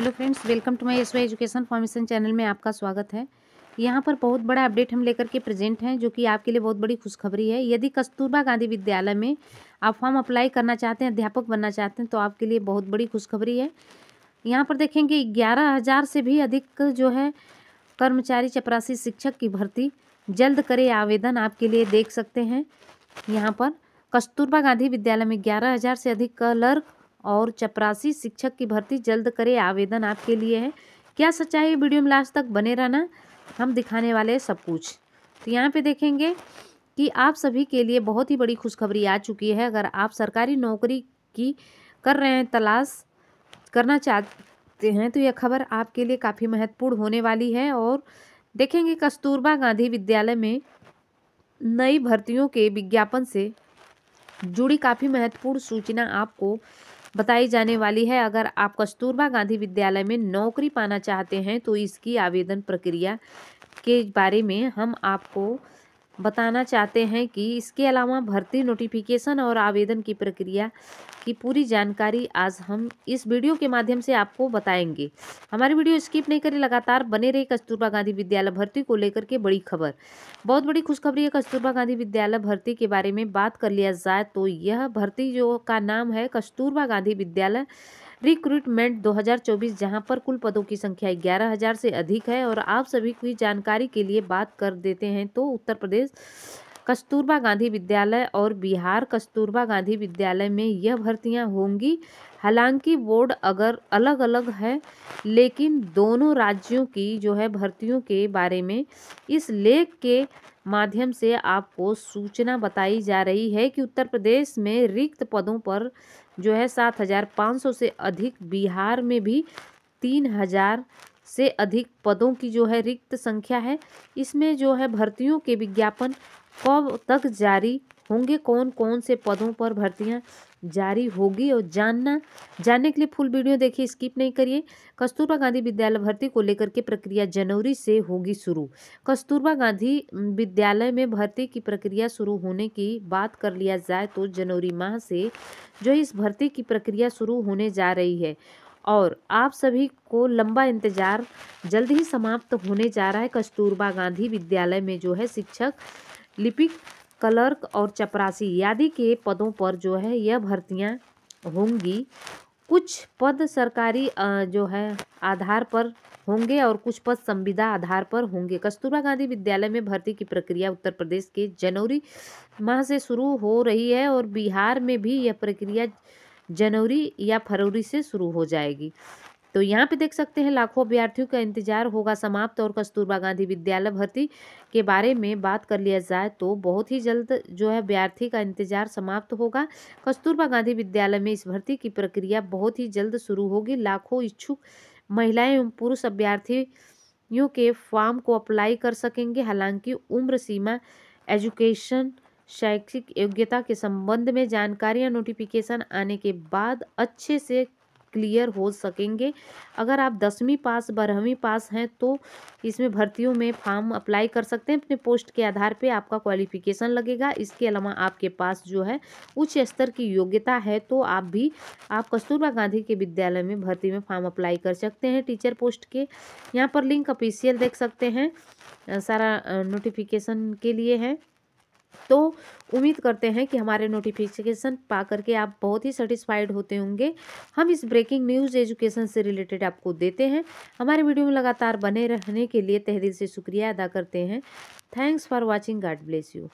hello friends welcome to my S education formation channel में आपका स्वागत है यहाँ पर बहुत बड़ा अपडेट हम लेकर के प्रेजेंट हैं जो कि आपके लिए बहुत बड़ी खुशखबरी है यदि कस्तूरबा गांधी विद्यालय में आप फॉर्म अप्लाई करना चाहते हैं अध्यापक बनना चाहते हैं तो आपके लिए बहुत बड़ी खुशखबरी है यहाँ पर देखेंगे ग्यारह हज़ार से भी अधिक जो है कर्मचारी चपरासी शिक्षक की भर्ती जल्द करे आवेदन आपके लिए देख सकते हैं यहाँ पर कस्तूरबा गांधी विद्यालय में ग्यारह हज़ार से अधिक क्लर्क और चपरासी शिक्षक की भर्ती जल्द करें आवेदन आपके लिए है क्या सच्चाई है वीडियो में लास्ट तक बने रहना हम दिखाने वाले हैं सब कुछ तो यहाँ पे देखेंगे कि आप सभी के लिए बहुत ही बड़ी खुशखबरी आ चुकी है अगर आप सरकारी नौकरी की कर रहे हैं तलाश करना चाहते हैं तो यह खबर आपके लिए काफ़ी महत्वपूर्ण होने वाली है और देखेंगे कस्तूरबा गांधी विद्यालय में नई भर्तियों के विज्ञापन से जुड़ी काफ़ी महत्वपूर्ण सूचना आपको बताई जाने वाली है अगर आप कस्तूरबा गांधी विद्यालय में नौकरी पाना चाहते हैं तो इसकी आवेदन प्रक्रिया के बारे में हम आपको बताना चाहते हैं कि इसके अलावा भर्ती नोटिफिकेशन और आवेदन की प्रक्रिया की पूरी जानकारी आज हम इस वीडियो के माध्यम से आपको बताएंगे हमारी वीडियो स्किप नहीं करें लगातार बने रहे कस्तूरबा गांधी विद्यालय भर्ती को लेकर के बड़ी खबर बहुत बड़ी खुशखबरी है कस्तूरबा गांधी विद्यालय भर्ती के बारे में बात कर लिया जाए तो यह भर्ती जो का नाम है कस्तूरबा गांधी विद्यालय रिक्रूटमेंट 2024 जहां पर कुल पदों की संख्या ग्यारह हज़ार से अधिक है और आप सभी की जानकारी के लिए बात कर देते हैं तो उत्तर प्रदेश कस्तूरबा गांधी विद्यालय और बिहार कस्तूरबा गांधी विद्यालय में यह भर्तियां होंगी हालांकि बोर्ड अगर अलग अलग है लेकिन दोनों राज्यों की जो है भर्तियों के बारे में इस लेख के माध्यम से आपको सूचना बताई जा रही है कि उत्तर प्रदेश में रिक्त पदों पर जो है सात हज़ार पाँच सौ से अधिक बिहार में भी तीन हज़ार से अधिक पदों की जो है रिक्त संख्या है इसमें जो है भर्तियों के विज्ञापन कब तक जारी होंगे कौन कौन से पदों पर भर्तियां जारी होगी और जानना जानने के लिए फुल वीडियो देखिए स्किप नहीं करिए कस्तूरबा गांधी विद्यालय भर्ती को लेकर के प्रक्रिया जनवरी से होगी शुरू कस्तूरबा गांधी विद्यालय में भर्ती की प्रक्रिया शुरू होने की बात कर लिया जाए तो जनवरी माह से जो इस भर्ती की प्रक्रिया शुरू होने जा रही है और आप सभी को लंबा इंतज़ार जल्द ही समाप्त होने जा रहा है कस्तूरबा गांधी विद्यालय में जो है शिक्षक लिपिक क्लर्क और चपरासी आदि के पदों पर जो है यह भर्तियां होंगी कुछ पद सरकारी जो है आधार पर होंगे और कुछ पद संविदा आधार पर होंगे कस्तूरबा गांधी विद्यालय में भर्ती की प्रक्रिया उत्तर प्रदेश के जनवरी माह से शुरू हो रही है और बिहार में भी यह प्रक्रिया जनवरी या फरवरी से शुरू हो जाएगी तो यहाँ पे देख सकते हैं लाखों अभ्यर्थियों का इंतजार होगा समाप्त और कस्तूरबा गांधी विद्यालय भर्ती के बारे में बात कर लिया जाए तो बहुत ही जल्द जो है अभ्यर्थी का इंतजार समाप्त होगा कस्तूरबा गांधी विद्यालय में इस भर्ती की प्रक्रिया बहुत ही जल्द शुरू होगी लाखों इच्छुक महिलाएं एवं पुरुष अभ्यर्थियों के फॉर्म को अप्लाई कर सकेंगे हालांकि उम्र सीमा एजुकेशन शैक्षिक योग्यता के संबंध में जानकारी या नोटिफिकेशन आने के बाद अच्छे से क्लियर हो सकेंगे अगर आप दसवीं पास बारहवीं पास हैं तो इसमें भर्तियों में फॉर्म अप्लाई कर सकते हैं अपने पोस्ट के आधार पे आपका क्वालिफिकेशन लगेगा इसके अलावा आपके पास जो है उच्च स्तर की योग्यता है तो आप भी आप कस्तूरबा गांधी के विद्यालय में भर्ती में फॉर्म अप्लाई कर सकते हैं टीचर पोस्ट के यहाँ पर लिंक ऑफिशियल देख सकते हैं सारा नोटिफिकेशन के लिए है तो उम्मीद करते हैं कि हमारे नोटिफिकेशन पा करके आप बहुत ही सेटिस्फाइड होते होंगे हम इस ब्रेकिंग न्यूज़ एजुकेशन से रिलेटेड आपको देते हैं हमारे वीडियो में लगातार बने रहने के लिए तहदील से शुक्रिया अदा करते हैं thanks for watching god bless you